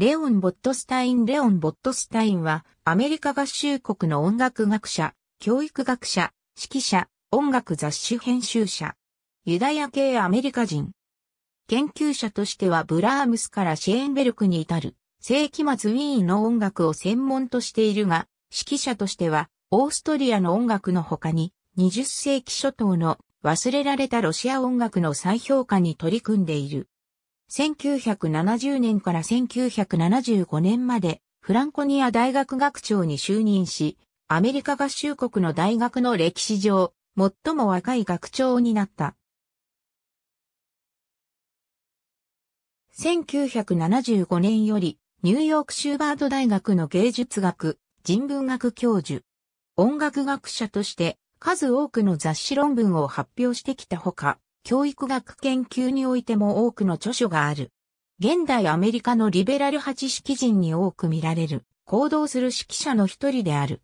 レオン・ボットスタイン・レオン・ボットスタインは、アメリカ合衆国の音楽学者、教育学者、指揮者、音楽雑誌編集者、ユダヤ系アメリカ人。研究者としてはブラームスからシェーンベルクに至る、世紀末ウィーンの音楽を専門としているが、指揮者としては、オーストリアの音楽の他に、20世紀初頭の忘れられたロシア音楽の再評価に取り組んでいる。1970年から1975年までフランコニア大学学長に就任し、アメリカ合衆国の大学の歴史上、最も若い学長になった。1975年より、ニューヨークシューバード大学の芸術学、人文学教授、音楽学者として数多くの雑誌論文を発表してきたほか、教育学研究においても多くの著書がある。現代アメリカのリベラル派知識人に多く見られる、行動する指揮者の一人である。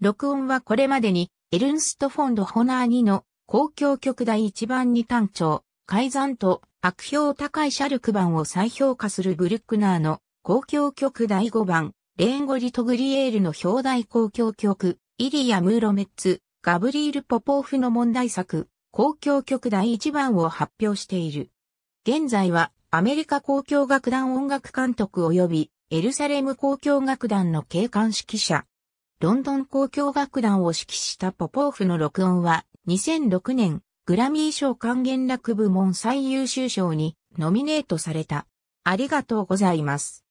録音はこれまでに、エルンスト・フォンド・ホナー2の公共局第1番に単調、改ざんと悪評高いシャルク版を再評価するブルックナーの公共局第5番、レーンゴリトグリエールの表題公共局、イリア・ムーロメッツ、ガブリール・ポポーフの問題作、交響曲第1番を発表している。現在はアメリカ交響楽団音楽監督及びエルサレム交響楽団の警官指揮者。ロンドン交響楽団を指揮したポポーフの録音は2006年グラミー賞還元楽部門最優秀賞にノミネートされた。ありがとうございます。